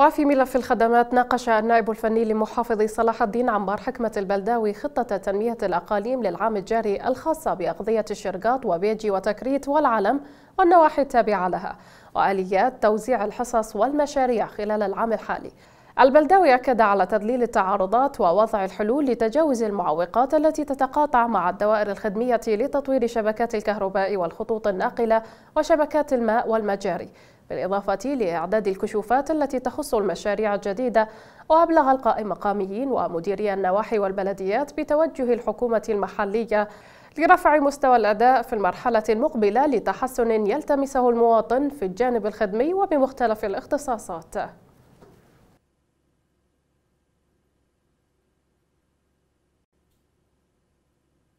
وفي ملف الخدمات ناقش النائب الفني لمحافظ صلاح الدين عمار حكمة البلداوي خطة تنمية الأقاليم للعام الجاري الخاصة بأغذية الشرقاط وبيجي وتكريت والعلم والنواحي التابعة لها وآليات توزيع الحصص والمشاريع خلال العام الحالي البلداوي أكد على تذليل التعارضات ووضع الحلول لتجاوز المعوقات التي تتقاطع مع الدوائر الخدمية لتطوير شبكات الكهرباء والخطوط الناقلة وشبكات الماء والمجاري بالإضافة لإعداد الكشوفات التي تخص المشاريع الجديدة وأبلغ القائم مقاميين ومديري النواحي والبلديات بتوجه الحكومة المحلية لرفع مستوى الأداء في المرحلة المقبلة لتحسن يلتمسه المواطن في الجانب الخدمي وبمختلف الاختصاصات